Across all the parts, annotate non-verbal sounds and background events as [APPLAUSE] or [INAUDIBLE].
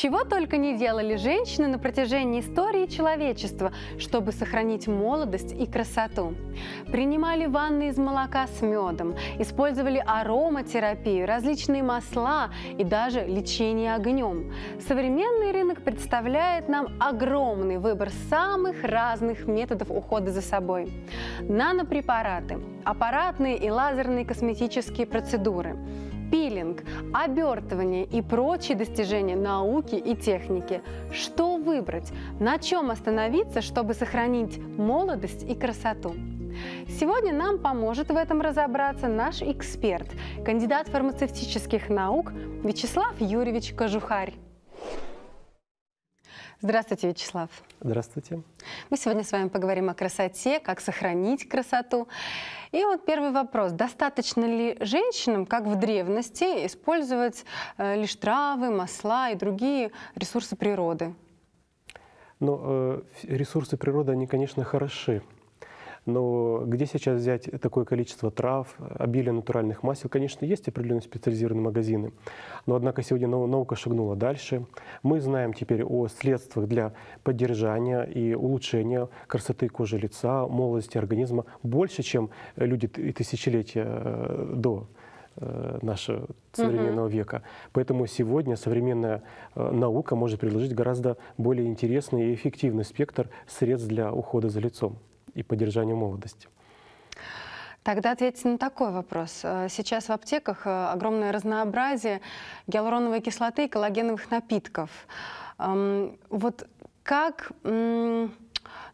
Чего только не делали женщины на протяжении истории человечества, чтобы сохранить молодость и красоту. Принимали ванны из молока с медом, использовали ароматерапию, различные масла и даже лечение огнем. Современный рынок представляет нам огромный выбор самых разных методов ухода за собой. Нанопрепараты, аппаратные и лазерные косметические процедуры – пилинг, обертывание и прочие достижения науки и техники. Что выбрать? На чем остановиться, чтобы сохранить молодость и красоту? Сегодня нам поможет в этом разобраться наш эксперт, кандидат фармацевтических наук Вячеслав Юрьевич Кожухарь. Здравствуйте, Вячеслав. Здравствуйте. Мы сегодня с вами поговорим о красоте, как сохранить красоту. И вот первый вопрос. Достаточно ли женщинам, как в древности, использовать э, лишь травы, масла и другие ресурсы природы? Но ну, э, ресурсы природы, они, конечно, хороши. Но где сейчас взять такое количество трав, обилие натуральных масел? Конечно, есть определенные специализированные магазины, но однако сегодня наука шагнула дальше. Мы знаем теперь о средствах для поддержания и улучшения красоты кожи лица, молодости организма больше, чем люди тысячелетия э, до э, нашего современного угу. века. Поэтому сегодня современная э, наука может предложить гораздо более интересный и эффективный спектр средств для ухода за лицом и поддержанию молодости. Тогда ответьте на такой вопрос. Э, сейчас в аптеках э, огромное разнообразие гиалуроновой кислоты и коллагеновых напитков. Эм, вот как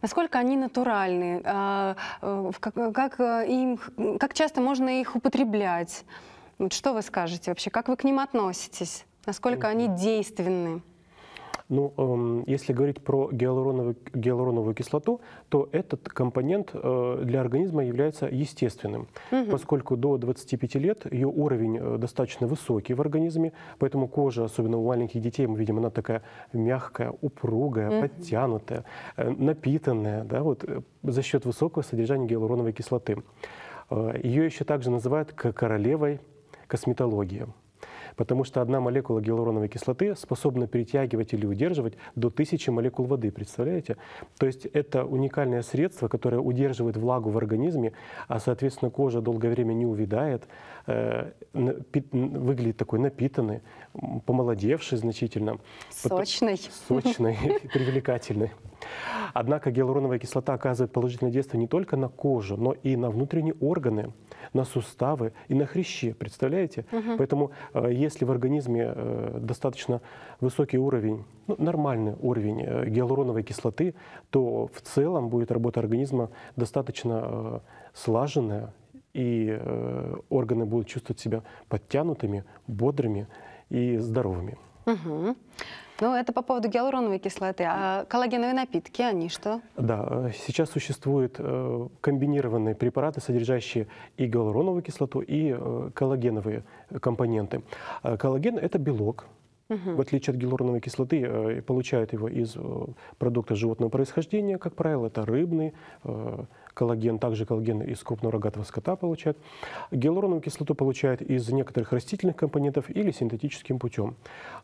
насколько они натуральны, э, как, им, как часто можно их употреблять. Что вы скажете вообще? Как вы к ним относитесь? Насколько они действенны? Ну, эм, если говорить про гиалуроновую, гиалуроновую кислоту, то этот компонент э, для организма является естественным, угу. поскольку до 25 лет ее уровень э, достаточно высокий в организме, поэтому кожа, особенно у маленьких детей, мы видим, она такая мягкая, упругая, угу. подтянутая, э, напитанная, да, вот за счет высокого содержания гиалуроновой кислоты. Ее еще также называют королевой косметологии. Потому что одна молекула гиалуроновой кислоты способна перетягивать или удерживать до тысячи молекул воды, представляете? То есть это уникальное средство, которое удерживает влагу в организме, а, соответственно, кожа долгое время не увядает, э, выглядит такой напитанный, помолодевший значительно. Сочный. Сочный, [LAUGHS] привлекательный. Однако гиалуроновая кислота оказывает положительное действие не только на кожу, но и на внутренние органы на суставы и на хрящи, представляете? Угу. Поэтому э, если в организме э, достаточно высокий уровень, ну, нормальный уровень э, гиалуроновой кислоты, то в целом будет работа организма достаточно слаженная, и органы будут чувствовать себя подтянутыми, бодрыми и здоровыми. Угу. Ну, это по поводу гиалуроновой кислоты. А коллагеновые напитки, они что? Да, э, сейчас существуют э, комбинированные препараты, содержащие и гиалуроновую кислоту, и э, коллагеновые компоненты. Коллаген – это белок, угу. в отличие от гиалуроновой кислоты, э, получают его из э, продукта животного происхождения, как правило, это рыбный э, коллаген, также коллаген из крупного рогатого скота получают. Гиалуроновую кислоту получают из некоторых растительных компонентов или синтетическим путем.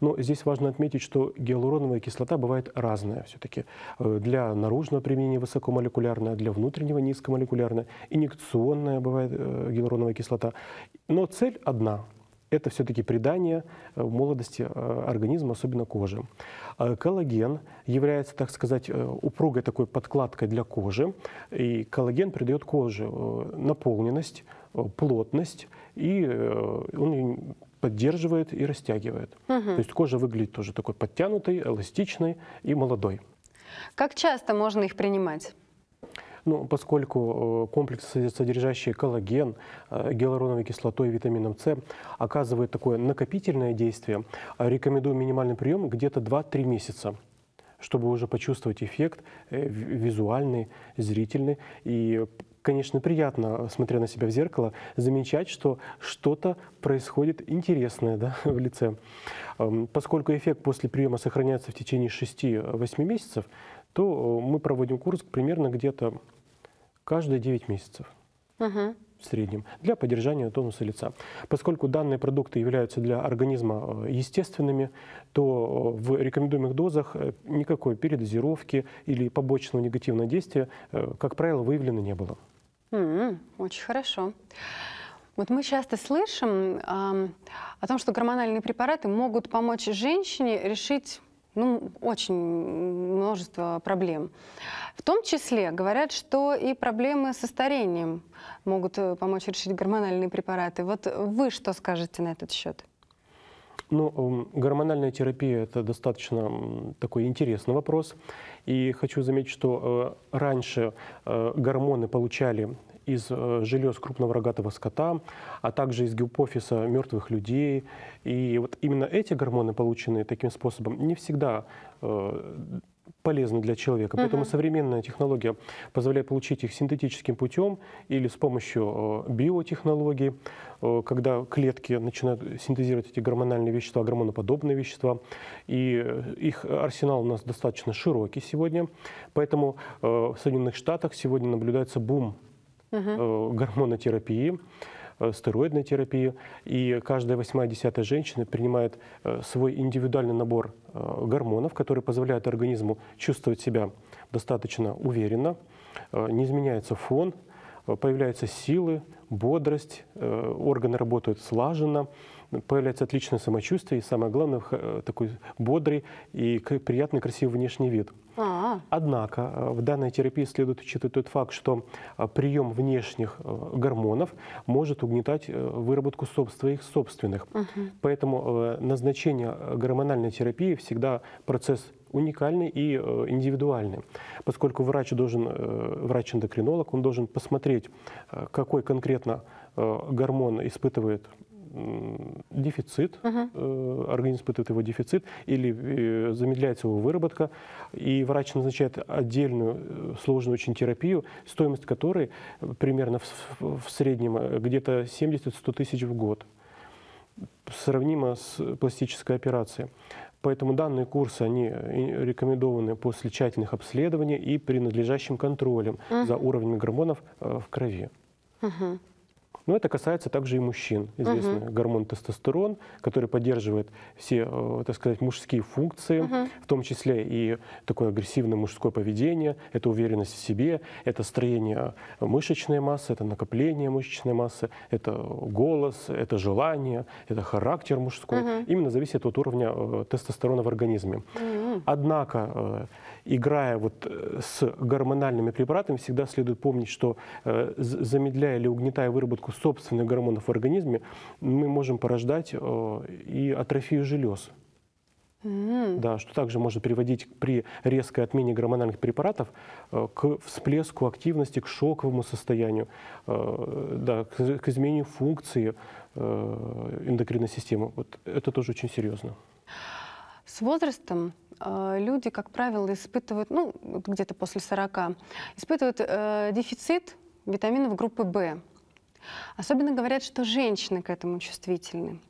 Но здесь важно отметить, что гиалуроновая кислота бывает разная все-таки. Для наружного применения высокомолекулярная, для внутреннего низкомолекулярная, инъекционная бывает гиалуроновая кислота. Но цель одна – это все-таки придание э, молодости э, организма, особенно кожи. Э, коллаген является, так сказать, упругой такой подкладкой для кожи, и коллаген придает коже наполненность, плотность, и он поддерживает и растягивает. Угу. То есть кожа выглядит тоже такой подтянутой, эластичной и молодой. Как часто можно их принимать? Ну, поскольку э, комплекс, содержащий коллаген, э, гиалуроновой кислотой, витамином С, оказывает такое накопительное действие, э, рекомендую минимальный прием где-то 2-3 месяца чтобы уже почувствовать эффект визуальный, зрительный и конечно, приятно, э, смотря на себя в зеркало, замечать, что что-то происходит интересное да, [LAUGHS] в лице. Эм, поскольку эффект после приема сохраняется в течение 6-8 месяцев, то э, мы проводим курс примерно где-то каждые 9 месяцев. Угу в среднем для поддержания тонуса лица. Поскольку данные продукты являются для организма э, естественными, то в рекомендуемых дозах никакой передозировки или побочного негативного действия, как правило, выявлено не было очень хорошо. Вот мы часто слышим э, о том, что гормональные препараты могут помочь женщине решить ну, очень множество проблем. В том числе говорят, что и проблемы со старением могут э, помочь решить гормональные препараты. Вот вы что скажете на этот счет? Ну, гормональная терапия – это достаточно такой интересный вопрос. И хочу заметить, что э, раньше э, гормоны получали из э, желез крупного рогатого скота, а также из гипофиза мертвых людей. И вот именно эти гормоны, полученные таким способом, не всегда полезны для человека. Поэтому угу. современная технология позволяет получить их синтетическим путем или с помощью э, биотехнологий, э, когда клетки начинают синтезировать эти гормональные вещества, гормоноподобные вещества. И э, их арсенал у нас достаточно широкий сегодня. Поэтому в Соединенных Штатах сегодня наблюдается бум угу. гормонотерапии. Э, стероидной терапии, и каждая восьмая десятая женщина принимает э, свой индивидуальный набор э, гормонов, которые позволяют организму чувствовать себя достаточно уверенно, не изменяется фон, появляются силы, бодрость, органы работают слаженно, появляется отличное самочувствие и, самое главное, э, такой бодрый и приятный, красивый внешний вид. А -а. Однако э, в данной терапии следует учитывать тот факт, что э, прием внешних гормонов может угнетать выработку своих собственных. Угу. Поэтому назначение гормональной терапии всегда процесс уникальный и индивидуальный, поскольку врач должен, врач-эндокринолог, он должен посмотреть, какой конкретно гормон испытывает дефицит, угу. организм испытывает его дефицит или замедляется его выработка, и врач назначает отдельную сложную очень терапию, стоимость которой примерно в, в среднем где-то 70-100 тысяч в год сравнимо с пластической операцией. Поэтому данные курсы, они рекомендованы после тщательных обследований и при надлежащем контроле угу. за уровнем гормонов в крови. Угу. Но это касается также и мужчин. Известный угу. гормон тестостерон, который поддерживает все, э, так сказать, мужские функции, угу. в том числе и такое агрессивное мужское поведение, это уверенность в себе, это строение мышечной массы, это накопление мышечной массы, это голос, это желание, это характер мужской. Угу. Именно зависит от уровня э, тестостерона в организме. Угу. Однако э, играя вот э, с гормональными препаратами, всегда следует помнить, что э, замедляя или угнетая выработку собственных гормонов в организме, мы можем порождать э, и атрофию желез. Mm-hmm. Да, что также может приводить при резкой отмене гормональных препаратов к всплеску активности, к шоковому состоянию, да, к изменению функции эндокринной системы. Вот это тоже очень серьезно. С возрастом Э, люди, как правило, испытывают, ну, где-то после 40, испытывают э, дефицит витаминов группы В. Особенно говорят, что женщины к этому чувствительны.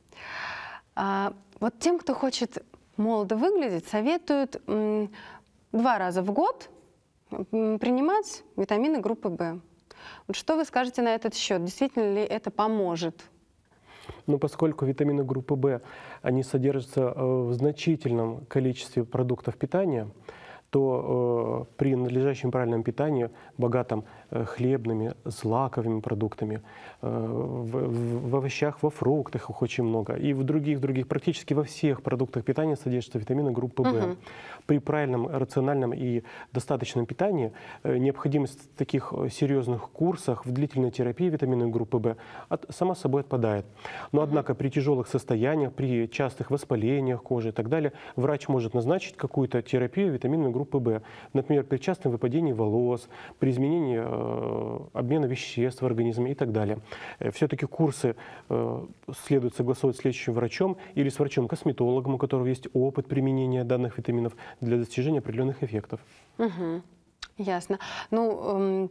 А, вот тем, кто хочет молодо выглядеть, советуют м, два раза в год принимать витамины группы В. Вот что вы скажете на этот счет? Действительно ли это поможет? Но поскольку витамины группы В, они содержатся э, в значительном количестве продуктов питания, то э, при надлежащем правильном питании, богатом э, хлебными, злаковыми продуктами, э, в, в овощах, во фруктах их очень много, и в других, других, практически во всех продуктах питания содержатся витамины группы В. Угу. При правильном, рациональном и достаточном питании э, необходимость в таких э, серьезных курсах в длительной терапии витамины группы В от, сама собой отпадает. Но, однако, при тяжелых состояниях, при частых воспалениях кожи и так далее, врач может назначить какую-то терапию витаминами группы группы В. Например, при частом выпадении волос, при изменении э, обмена веществ в организме и так далее. Э, Все-таки курсы э, следует согласовать с лечащим врачом или с врачом-косметологом, у которого есть опыт применения данных витаминов для достижения определенных эффектов. Угу. Ясно. Ну,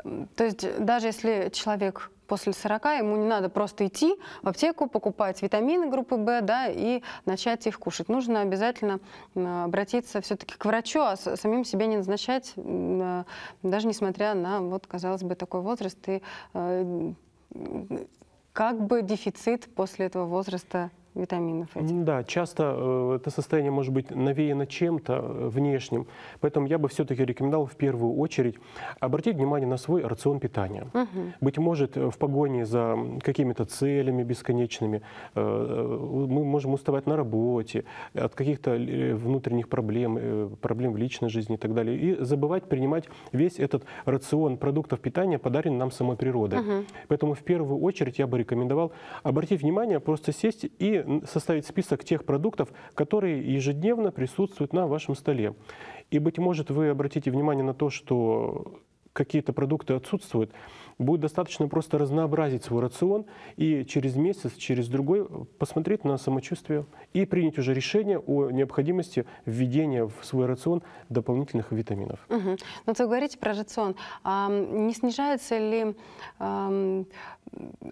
эм, то есть даже если человек после 40, ему не надо просто идти в аптеку, покупать витамины группы В да, и начать их кушать. Нужно обязательно обратиться все-таки к врачу, а самим себе не назначать, э, даже несмотря на, вот, казалось бы, такой возраст и э, как бы дефицит после этого возраста витаминов этих. Да, часто э, это состояние может быть навеяно чем-то э, внешним, поэтому я бы все-таки рекомендовал в первую очередь обратить внимание на свой рацион питания. Угу. Быть может, э, в погоне за какими-то целями бесконечными мы можем уставать на работе, от каких-то внутренних проблем, проблем в личной жизни и так далее, и забывать принимать весь этот рацион продуктов питания, подаренный нам самой природой. Угу. Поэтому в первую очередь я бы рекомендовал обратить внимание, просто сесть и составить список тех продуктов, которые ежедневно присутствуют на вашем столе. И, быть может, вы обратите внимание на то, что какие-то продукты отсутствуют, будет достаточно просто разнообразить свой рацион и через месяц, через другой посмотреть на самочувствие и принять уже решение о необходимости введения в свой рацион дополнительных витаминов. Угу. Вот вы говорите про рацион. А не снижается ли а,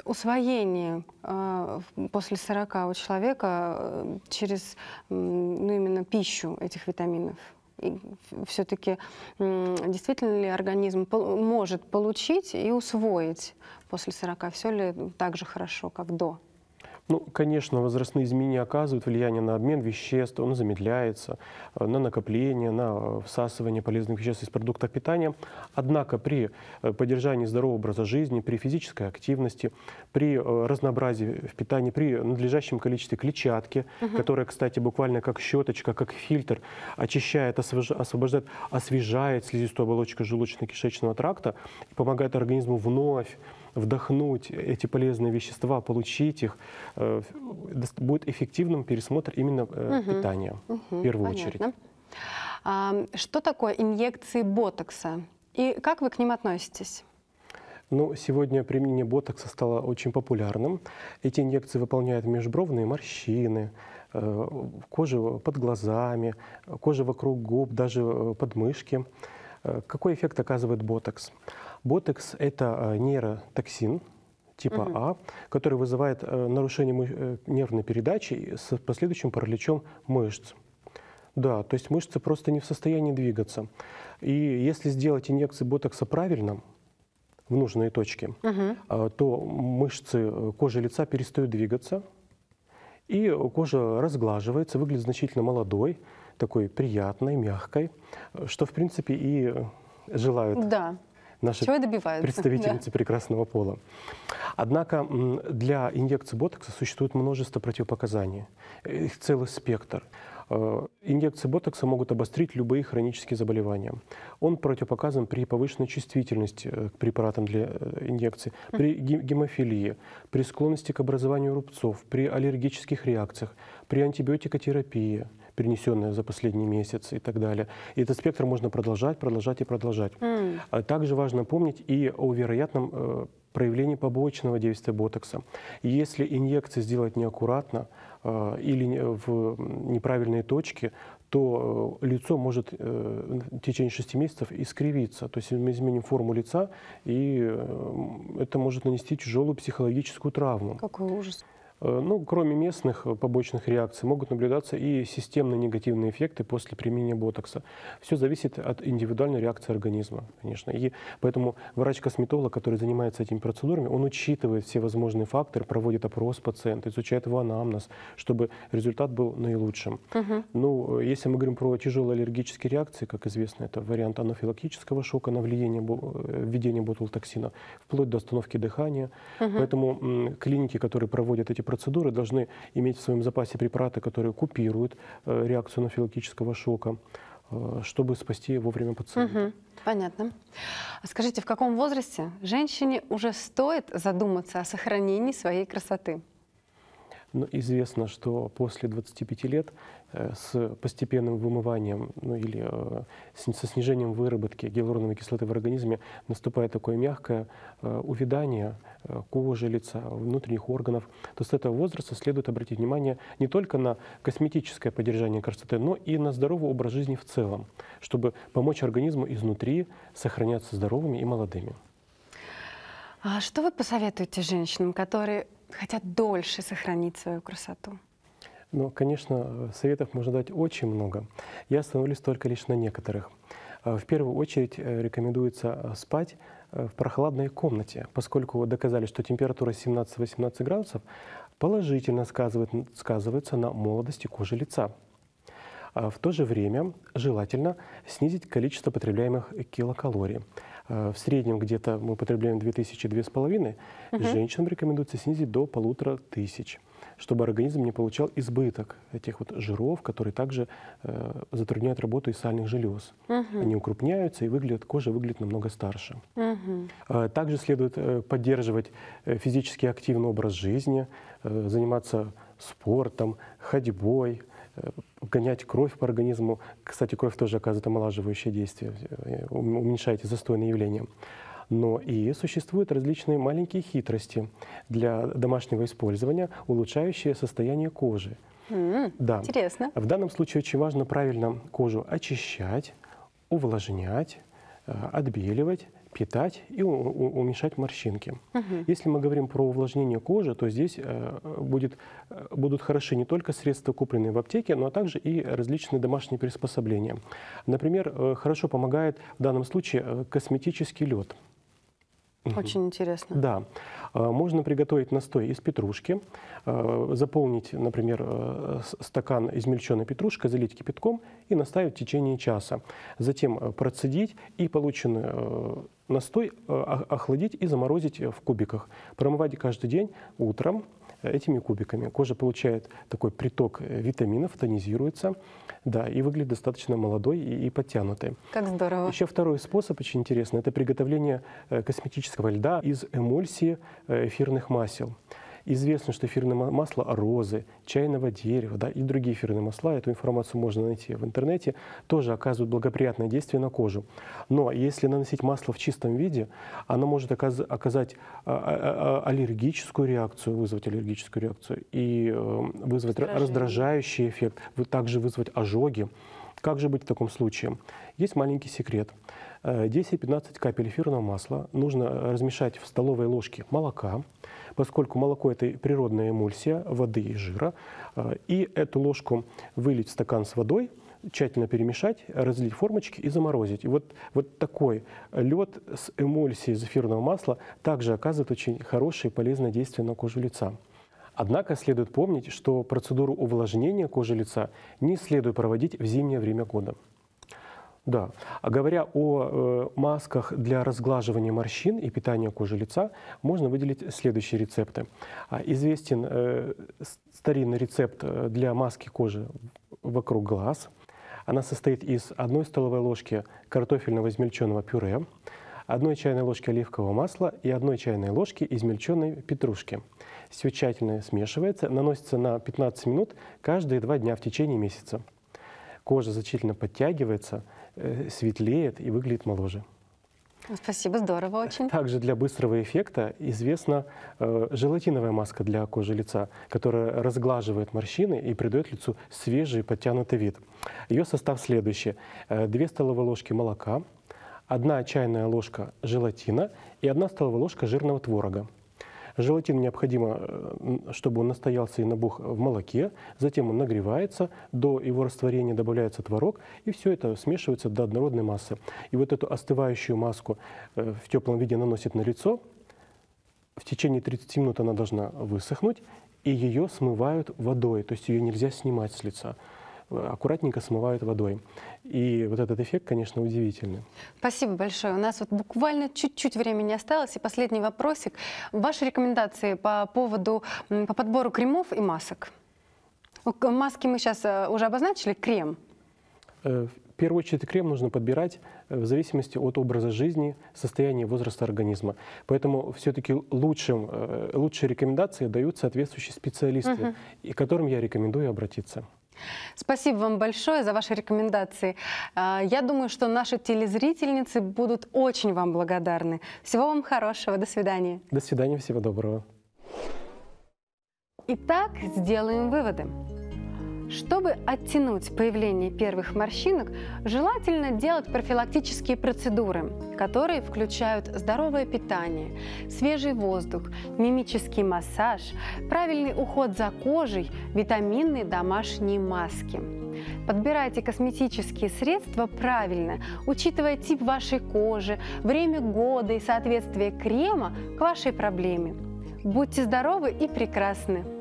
усвоение а, после 40 у человека э, через ну, именно пищу этих витаминов? все-таки действительно ли организм может получить и усвоить после 40, все ли так же хорошо, как до? Ну, конечно, возрастные изменения оказывают влияние на обмен веществ, он замедляется, э, на накопление, на э, всасывание полезных веществ из продуктов питания. Однако при э, поддержании здорового образа жизни, при физической активности, при разнообразии в питании, при надлежащем количестве клетчатки, угу. которая, кстати, буквально как щеточка, как фильтр, очищает, освобождает, освежает слизистую оболочку желудочно-кишечного тракта помогает организму вновь вдохнуть эти полезные вещества, получить их, э, э, будет эффективным пересмотр именно угу. питания угу. в первую Понятно. очередь. А, что такое инъекции ботокса и как вы к ним относитесь? Ну, сегодня применение ботокса стало очень популярным. Эти инъекции выполняют межбровные морщины, кожу под глазами, кожу вокруг губ, даже подмышки. Какой эффект оказывает ботокс? Ботекс – это э, нейротоксин, типа угу. А, который вызывает э, нарушение э, нервной передачи с последующим параличом мышц. Да, то есть мышцы просто не в состоянии двигаться. И если сделать инъекции ботокса правильно, в нужные точки, угу. то мышцы кожи лица перестают двигаться, и кожа разглаживается, выглядит значительно молодой, такой приятной, мягкой, что, в принципе, и желают. Да, наши представительницы да. прекрасного пола. Однако для инъекции ботокса существует множество противопоказаний, э, их целый спектр. Э, инъекции ботокса могут обострить любые хронические заболевания. Он противопоказан при повышенной чувствительности э, к препаратам для инъекции, при гемофилии, при склонности к образованию рубцов, при аллергических реакциях, при антибиотикотерапии – перенесенная за последний месяц и так далее. И этот спектр можно продолжать, продолжать и продолжать. Mm. также важно помнить и о вероятном э, проявлении побочного действия ботокса. Если инъекции сделать неаккуратно э, или в неправильные точки, то э, лицо может э, в течение 6 месяцев искривиться. То есть мы изменим форму лица, и э, это может нанести тяжелую психологическую травму. Какой ужас. Э, ну, кроме местных э, побочных реакций, могут наблюдаться и системные негативные эффекты после применения ботокса. Все зависит от индивидуальной реакции организма, конечно. И поэтому врач-косметолог, который занимается этими процедурами, он учитывает все возможные факторы, проводит опрос пациента, изучает его анамнез, чтобы результат был наилучшим. Угу. Ну, э, если мы говорим про тяжелые аллергические реакции, как известно, это вариант анафилактического шока на влияние введения ботулотоксина, вплоть до остановки дыхания. Угу. Поэтому клиники, которые проводят эти процедуры должны иметь в своем запасе препараты, которые купируют э, реакцию анафилактического шока, э, чтобы спасти вовремя пациента. Угу, понятно. А скажите, в каком возрасте женщине уже стоит задуматься о сохранении своей красоты? Но ну, известно, что после 25 лет э, с постепенным вымыванием ну, или э, со снижением выработки гиалуроновой кислоты в организме наступает такое мягкое э, увядание кожи, лица, внутренних органов. То с этого возраста следует обратить внимание не только на косметическое поддержание красоты, но и на здоровый образ жизни в целом, чтобы помочь организму изнутри сохраняться здоровыми и молодыми. А что вы посоветуете женщинам, которые хотят дольше сохранить свою красоту? Ну, конечно, советов можно дать очень много. Я остановлюсь только лишь на некоторых. Э, в первую очередь э, рекомендуется э, спать в прохладной комнате, поскольку доказали, что температура 17-18 градусов положительно сказывает, сказывается на молодости кожи лица. А в то же время желательно снизить количество потребляемых килокалорий. Э, в среднем где-то мы употребляем 2000-2500, угу. женщинам рекомендуется снизить до 1500, чтобы организм не получал избыток этих вот жиров, которые также э, затрудняют работу и сальных желез. Угу. Они укрупняются и выглядят, кожа выглядит намного старше. Угу. Также следует э, поддерживать физически активный образ жизни, заниматься спортом, ходьбой, гонять кровь по организму. Кстати, кровь тоже оказывает омолаживающее действие, э, уменьшает застойные явления. Но и существуют различные маленькие хитрости для домашнего использования, улучшающие состояние кожи. Mm, да. Интересно. В данном случае очень важно правильно кожу очищать, увлажнять, э, отбеливать питать и уменьшать морщинки. Угу. Если мы говорим про увлажнение кожи, то здесь э, будет, э, будут хороши не только средства, купленные в аптеке, но а также и различные домашние приспособления. Например, э, хорошо помогает в данном случае косметический лед. Очень интересно. Да. Можно приготовить настой из петрушки, заполнить, например, стакан измельченной петрушки, залить кипятком и наставить в течение часа. Затем процедить и полученную настой э, охладить и заморозить э, в кубиках. Промывать каждый день утром э, этими кубиками. Кожа получает такой приток витаминов, тонизируется, да, и выглядит достаточно молодой и, и подтянутой. Как здорово. Еще второй способ очень интересный – это приготовление косметического льда из эмульсии эфирных масел. Известно, что эфирное масло розы, чайного дерева да, и другие эфирные масла, эту информацию можно найти в интернете, тоже оказывают благоприятное действие на кожу. Но если наносить масло в чистом виде, оно может оказать а, а, а, аллергическую реакцию, вызвать аллергическую реакцию и э, вызвать раздражающий эффект, также вызвать ожоги. Как же быть в таком случае? Есть маленький секрет. 10-15 э, капель эфирного масла нужно э, размешать в столовой ложке молока, поскольку молоко – это природная эмульсия воды и жира, э, и эту ложку вылить в стакан с водой, тщательно перемешать, разлить формочки и заморозить. И вот, вот такой лед с эмульсией из эфирного масла также оказывает очень хорошее и полезное действие на кожу лица. Однако следует помнить, что процедуру увлажнения кожи лица не следует проводить в зимнее время года. Да. А говоря о э, масках для разглаживания морщин и питания кожи лица, можно выделить следующие рецепты. А, известен э, старинный рецепт э, для маски кожи вокруг глаз. Она состоит из одной столовой ложки картофельного измельченного пюре, одной чайной ложки оливкового масла и одной чайной ложки измельченной петрушки – все тщательно смешивается, наносится на 15 минут каждые два дня в течение месяца. Кожа значительно подтягивается, э, светлеет и выглядит моложе. Спасибо, здорово очень. Также для быстрого эффекта известна э, желатиновая маска для кожи лица, которая разглаживает морщины и придает лицу свежий подтянутый вид. Ее состав следующий. Э, 2 столовые ложки молока, 1 чайная ложка желатина и 1 столовая ложка жирного творога. Желатин необходимо, э, чтобы он настоялся и набух в молоке, затем он нагревается, до его растворения добавляется творог, и все это смешивается до однородной массы. И вот эту остывающую маску э, в теплом виде наносит на лицо, в течение 30 минут она должна высохнуть, и ее смывают водой, то есть ее нельзя снимать с лица аккуратненько смывают водой. И вот этот эффект, конечно, удивительный. Спасибо большое. У нас вот буквально чуть-чуть времени осталось. И последний вопросик. Ваши рекомендации по поводу, по подбору кремов и масок? Маски мы сейчас э, уже обозначили, крем. Э, в первую очередь крем нужно подбирать э, в зависимости от образа жизни, состояния возраста организма. Поэтому все-таки лучшим, лучшие рекомендации дают соответствующие специалисты, угу. и к которым я рекомендую обратиться. Спасибо вам большое за ваши рекомендации. А, я думаю, что наши телезрительницы будут очень вам благодарны. Всего вам хорошего. До свидания. До свидания. Всего доброго. Итак, сделаем выводы. Чтобы оттянуть появление первых морщинок, желательно делать профилактические процедуры, которые включают здоровое питание, свежий воздух, мимический массаж, правильный уход за кожей, витаминные домашние маски. Подбирайте косметические средства правильно, учитывая тип вашей кожи, время года и соответствие крема к вашей проблеме. Будьте здоровы и прекрасны!